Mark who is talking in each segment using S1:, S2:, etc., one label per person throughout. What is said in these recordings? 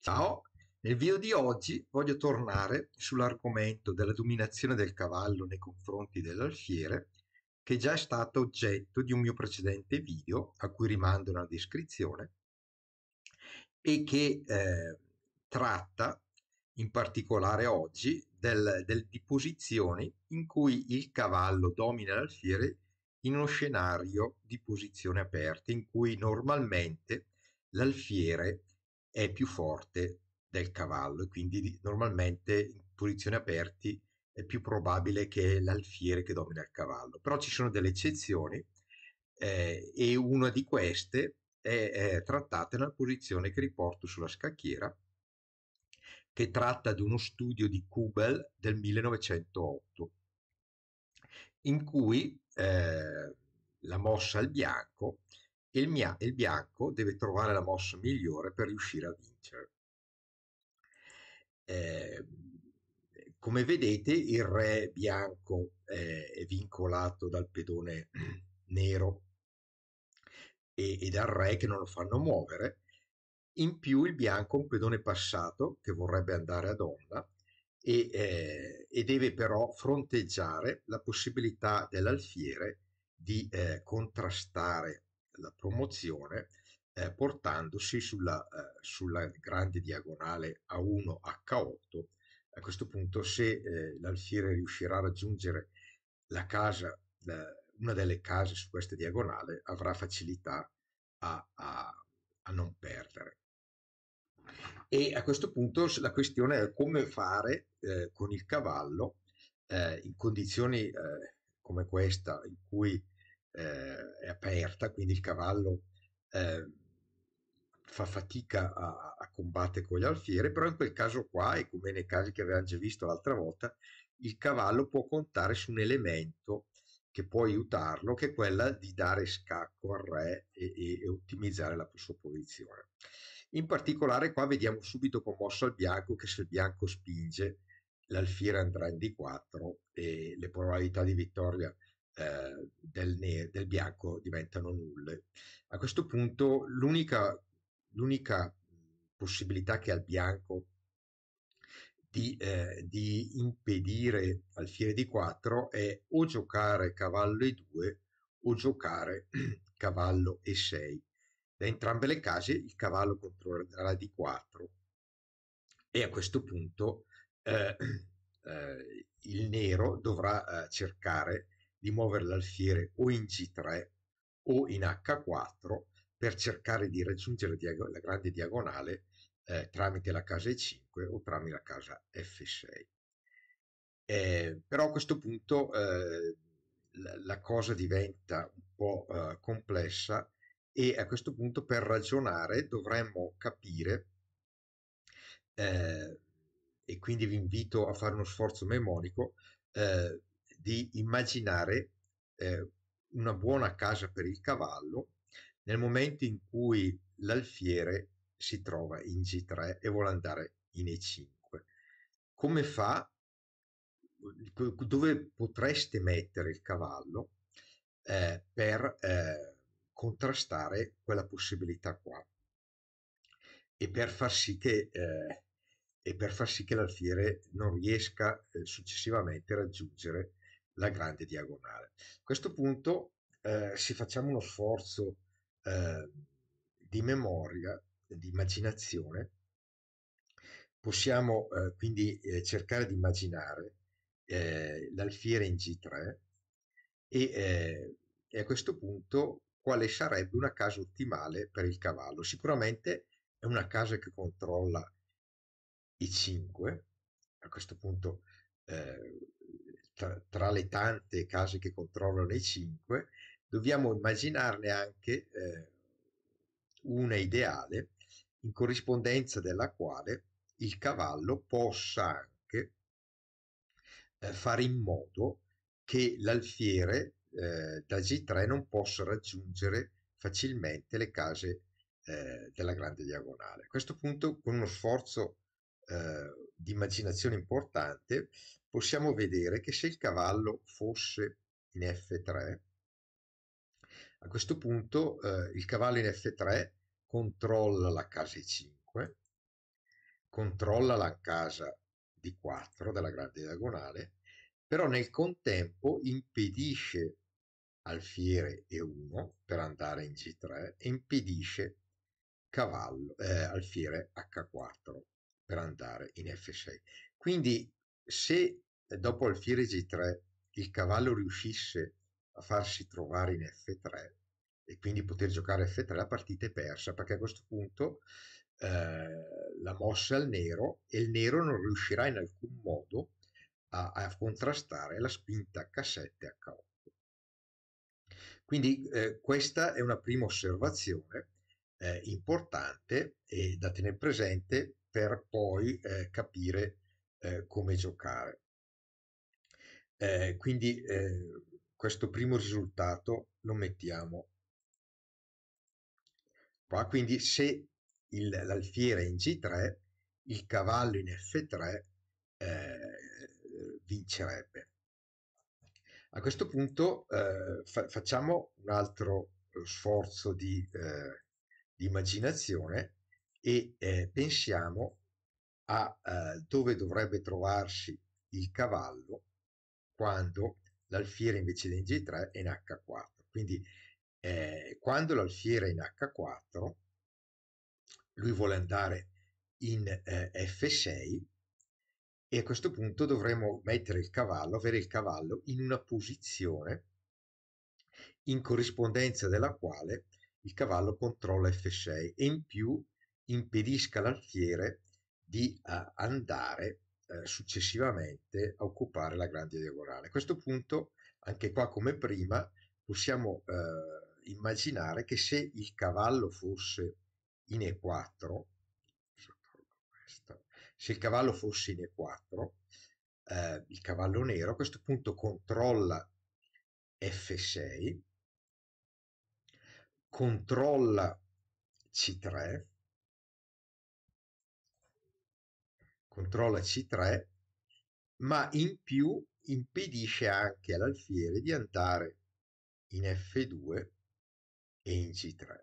S1: Ciao, nel video di oggi voglio tornare sull'argomento della dominazione del cavallo nei confronti dell'alfiere che già è stato oggetto di un mio precedente video a cui rimando nella descrizione e che eh, tratta in particolare oggi del, del, di posizioni in cui il cavallo domina l'alfiere in uno scenario di posizione aperta in cui normalmente l'alfiere è più forte del cavallo e quindi normalmente in posizioni aperte è più probabile che è l'alfiere che domina il cavallo. Però ci sono delle eccezioni eh, e una di queste è, è trattata nella posizione che riporto sulla scacchiera che tratta di uno studio di Kubel del 1908 in cui eh, la mossa al bianco e il, mia- il bianco deve trovare la mossa migliore per riuscire a vincere. Eh, come vedete il re bianco eh, è vincolato dal pedone nero e, e, dal re che non lo fanno muovere, in più il bianco è un pedone passato che vorrebbe andare a donna e, eh, e deve però fronteggiare la possibilità dell'alfiere di eh, contrastare la promozione eh, portandosi sulla, eh, sulla, grande diagonale A1H8. A questo punto se eh, l'alfiere riuscirà a raggiungere la casa, la, una delle case su questa diagonale, avrà facilità a, a, a non perdere. E a questo punto la questione è come fare eh, con il cavallo eh, in condizioni eh, come questa, in cui eh, è aperta, quindi il cavallo eh, fa fatica a, a, combattere con gli alfieri, però in quel caso qua, e come nei casi che avevamo già visto l'altra volta, il cavallo può contare su un elemento che può aiutarlo, che è quella di dare scacco al re e, e, e ottimizzare la sua posizione. In particolare qua vediamo subito commosso al bianco che se il bianco spinge l'alfiere andrà in D4 e le probabilità di vittoria eh, del, ne- del bianco diventano nulle. A questo punto l'unica, l'unica possibilità che ha il bianco di, eh, di, impedire al fiere di 4 è o giocare cavallo e 2 o giocare cavallo e 6. Da entrambe le case il cavallo controllerà di 4 e a questo punto eh, eh, il nero dovrà eh, cercare di muovere l'alfiere o in G3 o in H4 per cercare di raggiungere la grande diagonale eh, tramite la casa E5 o tramite la casa F6. Eh, però a questo punto eh, la, cosa diventa un po' eh, complessa e a questo punto per ragionare dovremmo capire eh, e quindi vi invito a fare uno sforzo memonico eh, di immaginare eh, una buona casa per il cavallo nel momento in cui l'alfiere si trova in G3 e vuole andare in E5. Come fa? Dove potreste mettere il cavallo eh, per eh, contrastare quella possibilità qua e per far sì che, eh, e per far sì che l'alfiere non riesca eh, successivamente a raggiungere la grande diagonale. A questo punto, eh, se facciamo uno sforzo eh, di memoria, di immaginazione, possiamo eh, quindi eh, cercare di immaginare eh, l'alfiere in G3 e, eh, e, a questo punto quale sarebbe una casa ottimale per il cavallo. Sicuramente è una casa che controlla i 5, a questo punto tra, tra, le tante case che controllano i cinque, dobbiamo immaginarne anche eh, una ideale in corrispondenza della quale il cavallo possa anche eh, fare in modo che l'alfiere eh, da G3 non possa raggiungere facilmente le case eh, della grande diagonale. A questo punto con uno sforzo eh, di immaginazione importante, possiamo vedere che se il cavallo fosse in F3, a questo punto eh, il cavallo in F3 controlla la casa E5, controlla la casa D4 della grande diagonale, però nel contempo impedisce alfiere E1 per andare in G3 e impedisce cavallo, eh, alfiere H4 per andare in F6. Quindi se eh, dopo alfiere G3 il cavallo riuscisse a farsi trovare in F3 e quindi poter giocare F3 la partita è persa perché a questo punto eh, la mossa è al nero e il nero non riuscirà in alcun modo a, a contrastare la spinta H7 H8. Quindi eh, questa è una prima osservazione eh, importante e da tenere presente per poi eh, capire eh, come giocare. Eh, quindi eh, questo primo risultato lo mettiamo qua, quindi se l'alfiere è in G3, il cavallo in F3 eh, vincerebbe. A questo punto eh, fa facciamo un altro sforzo di, di immaginazione e eh, pensiamo a eh, dove dovrebbe trovarsi il cavallo quando l'alfiere invece di G3 è in H4. Quindi eh, quando l'alfiere è in H4, lui vuole andare in eh, F6 e a questo punto dovremo mettere il cavallo, avere il cavallo in una posizione in corrispondenza della quale il cavallo controlla F6 e in più impedisca all'alfiere di uh, andare uh, successivamente a occupare la grande diagonale. A questo punto, anche qua come prima, possiamo uh, immaginare che se il cavallo fosse in E4, se il cavallo fosse in E4, il cavallo nero a questo punto controlla F6, controlla C3, controlla C3, ma in più impedisce anche all'alfiere di andare in F2 e in C3.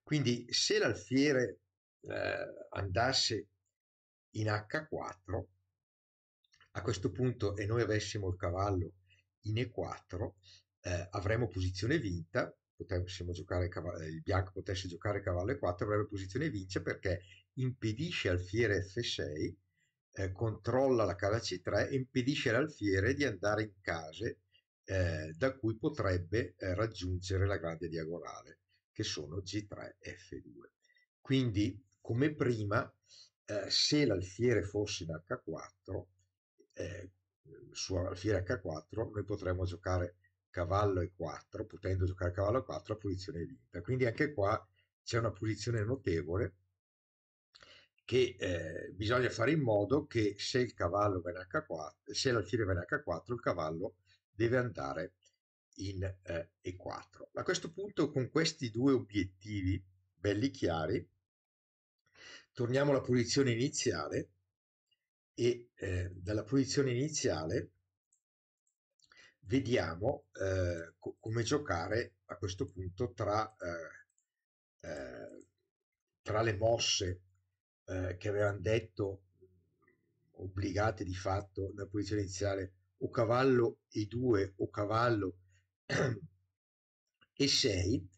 S1: Quindi se l'alfiere eh, andasse in H4, a questo punto e noi avessimo il cavallo in E4, eh, avremmo posizione vinta, potessimo giocare il bianco potesse giocare cavallo E4, avrebbe posizione vince perché impedisce al fiere F6, eh, controlla la casa C3 e impedisce all'alfiere di andare in case eh, da cui potrebbe eh, raggiungere la grande diagonale, che sono G3, F2. Quindi, come prima, eh, se l'alfiere fosse in H4, eh, su alfiere H4, noi potremmo giocare cavallo E4, potendo giocare cavallo E4, la posizione vinta. Quindi anche qua c'è una posizione notevole che eh, bisogna fare in modo che se il cavallo verrà H4, se l'alfiere verrà H4, il cavallo deve andare in eh, E4. A questo punto, con questi due obiettivi belli chiari, torniamo alla posizione iniziale e eh, dalla posizione iniziale vediamo eh, co come giocare a questo punto tra, eh, eh, tra le mosse eh, che avevano detto, obbligate di fatto da posizione iniziale, o cavallo e 2 o cavallo e 6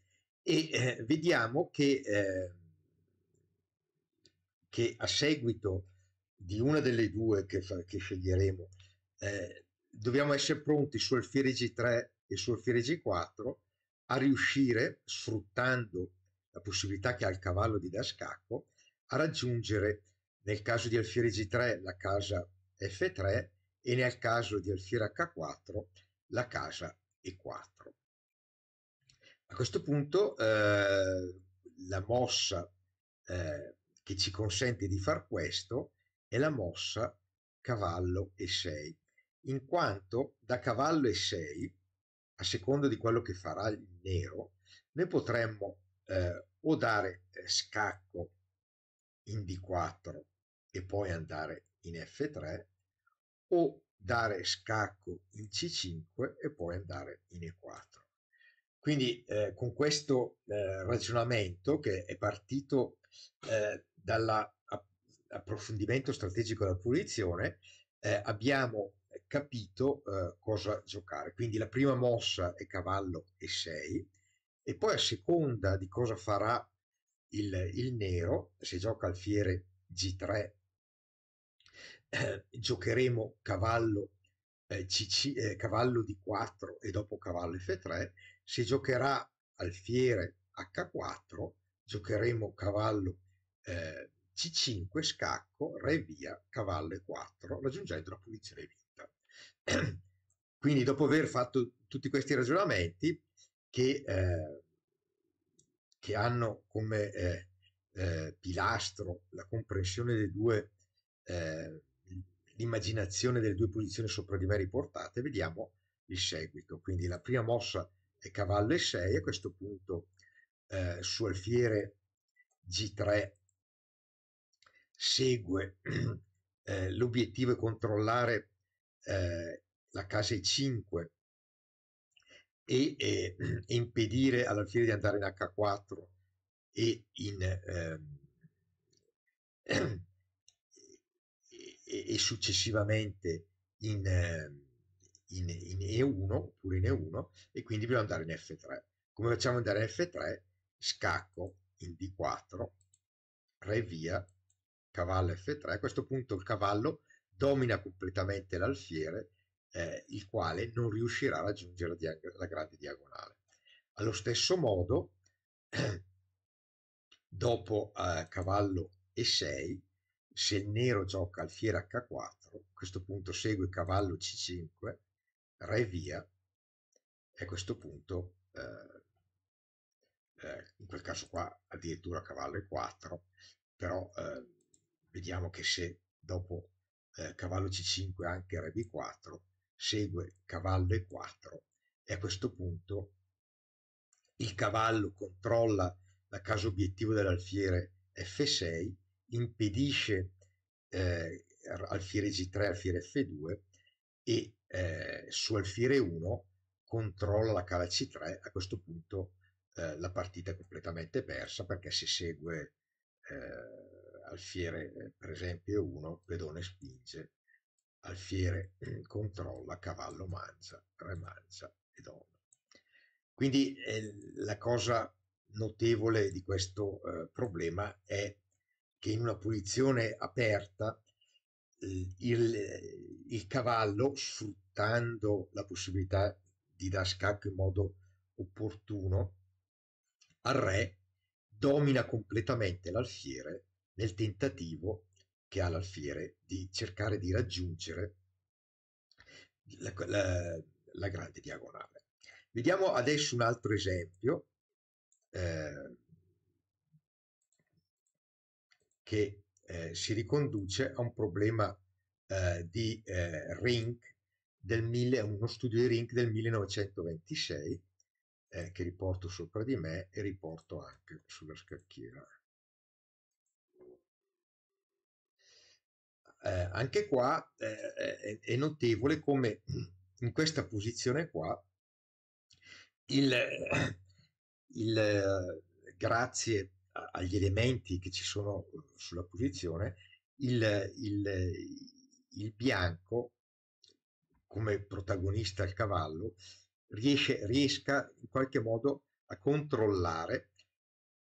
S1: e eh, vediamo che, eh, che, a seguito di una delle due che, fa, che sceglieremo eh, dobbiamo essere pronti su alfiere g3 e su alfiere g4 a riuscire sfruttando la possibilità che ha il cavallo di da scacco a raggiungere nel caso di alfiere G3 la casa F3 e nel caso di alfiere H4 la casa E4. A questo punto eh, la mossa eh, che ci consente di far questo è la mossa cavallo E6, in quanto da cavallo E6, a seconda di quello che farà il nero, noi potremmo eh, o dare eh, scacco in D4 e poi andare in F3 o dare scacco in C5 e poi andare in E4. Quindi eh, con questo eh, ragionamento che è partito eh, dall'approfondimento strategico della punizione, eh, abbiamo capito eh, cosa giocare. Quindi la prima mossa è cavallo E6 e poi a seconda di cosa farà il, il nero, se gioca alfiere G3, eh, giocheremo cavallo, eh, CC, eh, cavallo D4 e dopo cavallo F3, se giocherà alfiere H4, giocheremo cavallo eh, C5, scacco, re via, cavallo E4, raggiungendo la posizione vinta. Quindi dopo aver fatto tutti questi ragionamenti, che eh, che hanno come eh, eh, pilastro la comprensione delle due, eh, l'immaginazione delle due posizioni sopra di me riportate, vediamo il seguito. Quindi la prima mossa è cavallo e 6, a questo punto eh, su alfiere G3 segue eh, l'obiettivo è controllare eh, la casa E5 e, e eh, impedire all'alfiere di andare in H4 e in ehm, e, successivamente in, ehm, in, in, E1 oppure in E1 e quindi dobbiamo andare in F3. Come facciamo ad andare in F3? Scacco in D4, re via, cavallo F3. A questo punto il cavallo domina completamente l'alfiere eh, il quale non riuscirà a raggiungere la grande diagonale. Allo stesso modo, dopo eh, cavallo e 6, se il nero gioca alfiere h4, a questo punto segue cavallo c5, re via, e a questo punto, eh, eh, in quel caso qua, addirittura cavallo e4, però eh, vediamo che se dopo eh, cavallo c5 anche re b4, segue cavallo e 4 e a questo punto il cavallo controlla la casa obiettivo dell'alfiere F6, impedisce eh, alfiere G3, alfiere F2 e eh, su alfiere 1 controlla la cala C3, a questo punto eh, la partita è completamente persa perché se segue eh, alfiere per esempio 1, pedone spinge Alfiere eh, controlla Cavallo Manza, Remanza e Ono. Quindi eh, la cosa notevole di questo eh, problema è che in una posizione aperta eh, il, il, cavallo, sfruttando la possibilità di dar scacco in modo opportuno, al re domina completamente l'alfiere nel tentativo che ha l'alfiere di cercare di raggiungere la, la, la grande diagonale. Vediamo adesso un altro esempio eh, che eh, si riconduce a un problema eh, di eh, Rink del mille, uno studio di Rink del 1926 eh, che riporto sopra di me e riporto anche sulla scacchiera. eh, anche qua eh, è, è, notevole come in questa posizione qua il, eh, il, eh, grazie agli elementi che ci sono sulla posizione il, il, il bianco come protagonista il cavallo riesce, riesca in qualche modo a controllare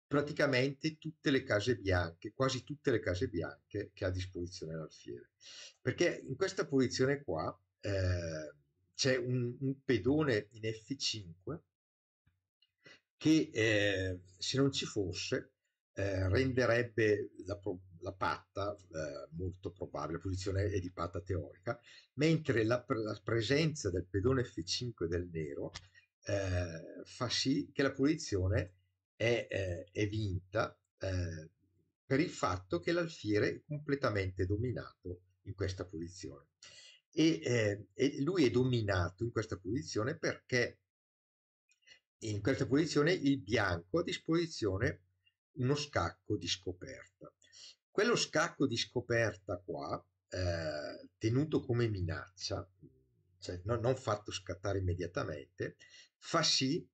S1: praticamente tutte le case bianche, quasi tutte le case bianche che ha a disposizione l'alfiere. Perché in questa posizione qua eh, c'è un, un, pedone in F5 che eh, se non ci fosse eh, renderebbe la, la patta eh, molto probabile, la posizione è di patta teorica, mentre la, la presenza del pedone F5 del nero eh, fa sì che la posizione è, eh, è vinta eh, per il fatto che l'alfiere è completamente dominato in questa posizione. E, eh, lui è dominato in questa posizione perché in questa posizione il bianco ha a disposizione uno scacco di scoperta. Quello scacco di scoperta qua, eh, tenuto come minaccia, cioè no, non fatto scattare immediatamente, fa sì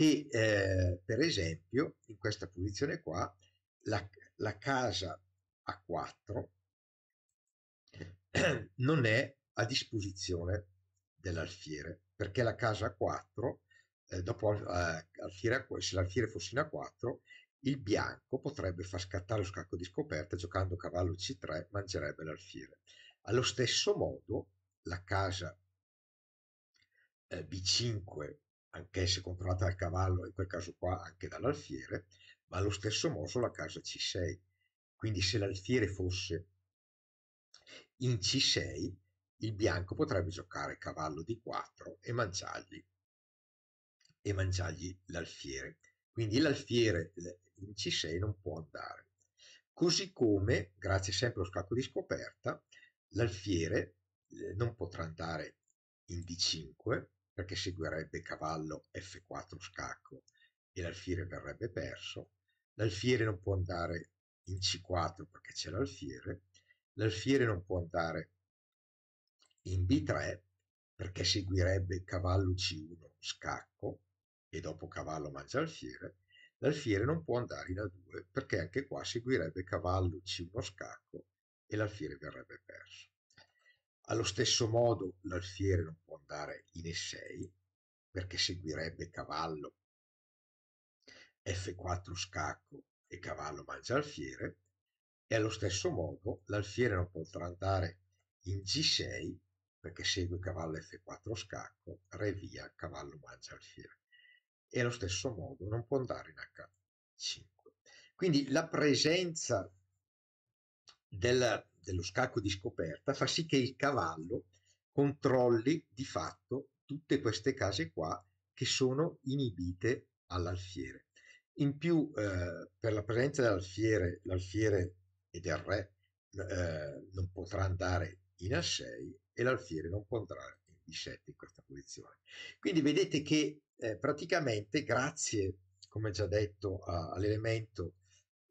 S1: che eh, per esempio in questa posizione qua la, la casa a 4 non è a disposizione dell'alfiere perché la casa a 4 eh, dopo eh, alfiere, se l'alfiere fosse in a 4 il bianco potrebbe far scattare lo scacco di scoperta giocando cavallo c3 mangerebbe l'alfiere allo stesso modo la casa eh, b5 anch'esse controllate dal cavallo, in quel caso qua anche dall'alfiere, ma allo stesso modo la casa C6. Quindi se l'alfiere fosse in C6, il bianco potrebbe giocare cavallo D4 e mangiargli, e mangiargli l'alfiere. Quindi l'alfiere in C6 non può andare. Così come, grazie sempre allo scacco di scoperta, l'alfiere eh, non potrà andare in D5 perché seguirebbe cavallo f4 scacco e l'alfiere verrebbe perso, l'alfiere non può andare in c4 perché c'è l'alfiere, l'alfiere non può andare in b3 perché seguirebbe cavallo c1 scacco e dopo cavallo mangia alfiere, l'alfiere non può andare in a2 perché anche qua seguirebbe cavallo c1 scacco e l'alfiere verrebbe perso. Allo stesso modo l'alfiere non può andare in E6 perché seguirebbe cavallo F4 scacco e cavallo mangia alfiere e allo stesso modo l'alfiere non potrà andare in G6 perché segue cavallo F4 scacco, re via, cavallo mangia alfiere e allo stesso modo non può andare in H5. Quindi la presenza del, dello scacco di scoperta fa sì che il cavallo controlli di fatto tutte queste case qua che sono inibite all'alfiere. In più, eh, per la presenza dell'alfiere, l'alfiere e del re eh, non potrà andare in A6 e l'alfiere non può andare in B7 in questa posizione. Quindi vedete che eh, praticamente grazie, come già detto, all'elemento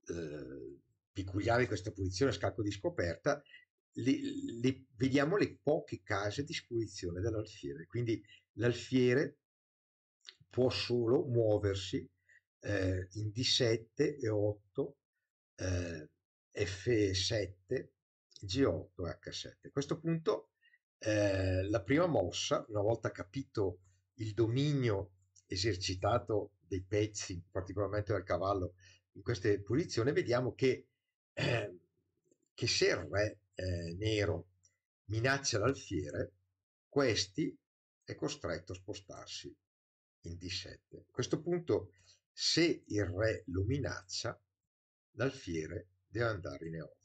S1: eh, peculiare di questa posizione a scacco di scoperta, li, li, vediamo le poche case di spurizione dell'alfiere. Quindi l'alfiere può solo muoversi eh, in D7 e 8, eh, F7, G8, H7. A questo punto eh, la prima mossa, una volta capito il dominio esercitato dei pezzi, particolarmente del cavallo, in queste posizioni, vediamo che eh, che se il re eh, nero minaccia l'alfiere, questi è costretto a spostarsi in D7. A questo punto, se il re lo minaccia, l'alfiere deve andare in E8.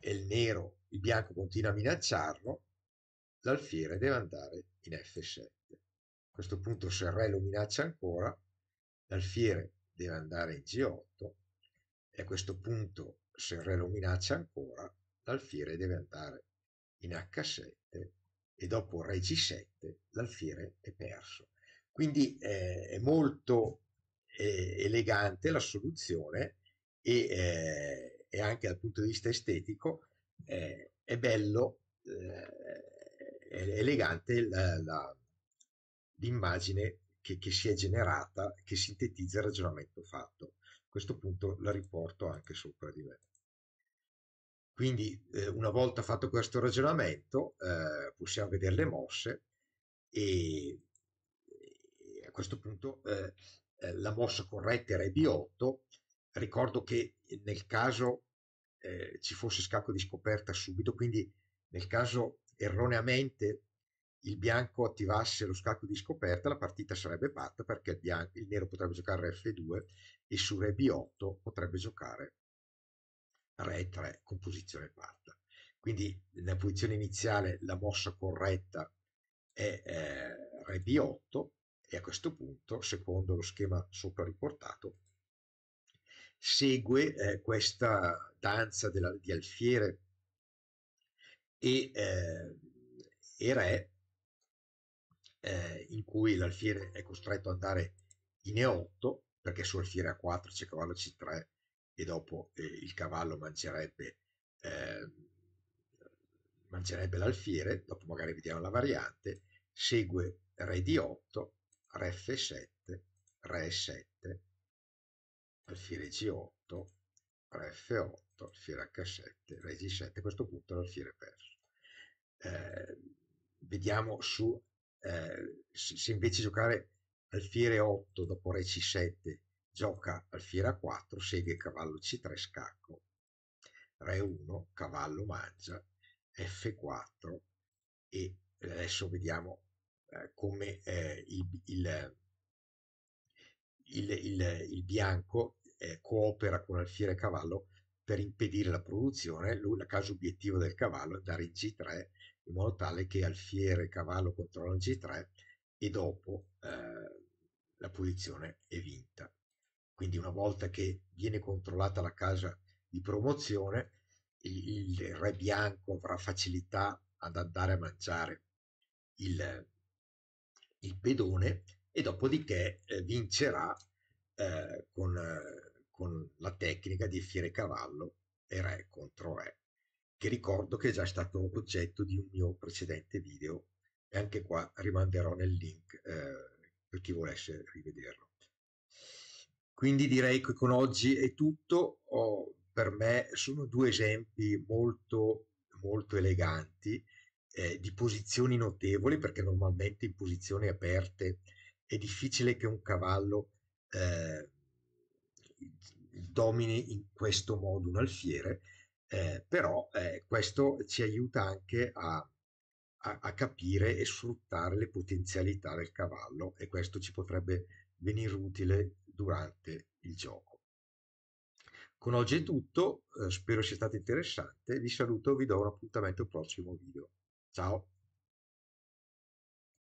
S1: E il nero, il bianco continua a minacciarlo, l'alfiere deve andare in F7. A questo punto, se il re lo minaccia ancora, l'alfiere deve andare in G8 e a questo punto, se il re lo minaccia ancora, l'alfiere deve andare in H7 e dopo re G7 l'alfiere è perso. Quindi eh, è molto eh, elegante la soluzione e, eh, e, anche dal punto di vista estetico eh, è bello, eh, è elegante la, la, l'immagine che, che si è generata, che sintetizza il ragionamento fatto questo punto la riporto anche sopra di me. Quindi eh, una volta fatto questo ragionamento eh, possiamo vedere le mosse e, e a questo punto eh, eh la mossa corretta era B8. Ricordo che nel caso eh, ci fosse scacco di scoperta subito, quindi nel caso erroneamente il bianco attivasse lo scacco di scoperta, la partita sarebbe fatta perché il, bianco, il nero potrebbe giocare F2 e su Re B8 potrebbe giocare Re 3 con posizione fatta. Quindi nella posizione iniziale la mossa corretta è eh, Re B8 e a questo punto, secondo lo schema sopra riportato, segue eh, questa danza della, di alfiere e eh, e re eh, in cui l'alfiere è costretto ad andare in E8 perché su alfiere A4 c'è cavallo C3 e dopo eh, il cavallo mangerebbe, eh, mangerebbe l'alfiere, dopo magari vediamo la variante, segue Re di 8 Re F7, Re 7 alfiere G8, Re F8, alfiere H7, Re G7, a questo punto l'alfiere è perso. Eh, vediamo su eh, se, invece giocare alfiere 8 dopo re c7 gioca alfiere a 4 segue cavallo c3 scacco re 1 cavallo mangia f4 e adesso vediamo eh, come eh, il, il, il, il, bianco eh, coopera con alfiere cavallo per impedire la produzione Lui, la casa obiettivo del cavallo è andare in g3 in modo tale che Alfiere, Cavallo controllano G3 e dopo eh, la posizione è vinta. Quindi una volta che viene controllata la casa di promozione, il, il re bianco avrà facilità ad andare a mangiare il, il pedone e dopodiché eh, vincerà eh, con, eh, con la tecnica di fiere cavallo e re contro re che ricordo che è già stato oggetto di un mio precedente video e anche qua rimanderò nel link eh, per chi volesse rivederlo. Quindi direi che con oggi è tutto, oh, per me sono due esempi molto, molto eleganti eh, di posizioni notevoli perché normalmente in posizioni aperte è difficile che un cavallo eh, domini in questo modo un alfiere eh, però eh, questo ci aiuta anche a, a, a, capire e sfruttare le potenzialità del cavallo e questo ci potrebbe venire utile durante il gioco. Con oggi è tutto, eh, spero sia stato interessante, vi saluto e vi do un appuntamento al prossimo video. Ciao!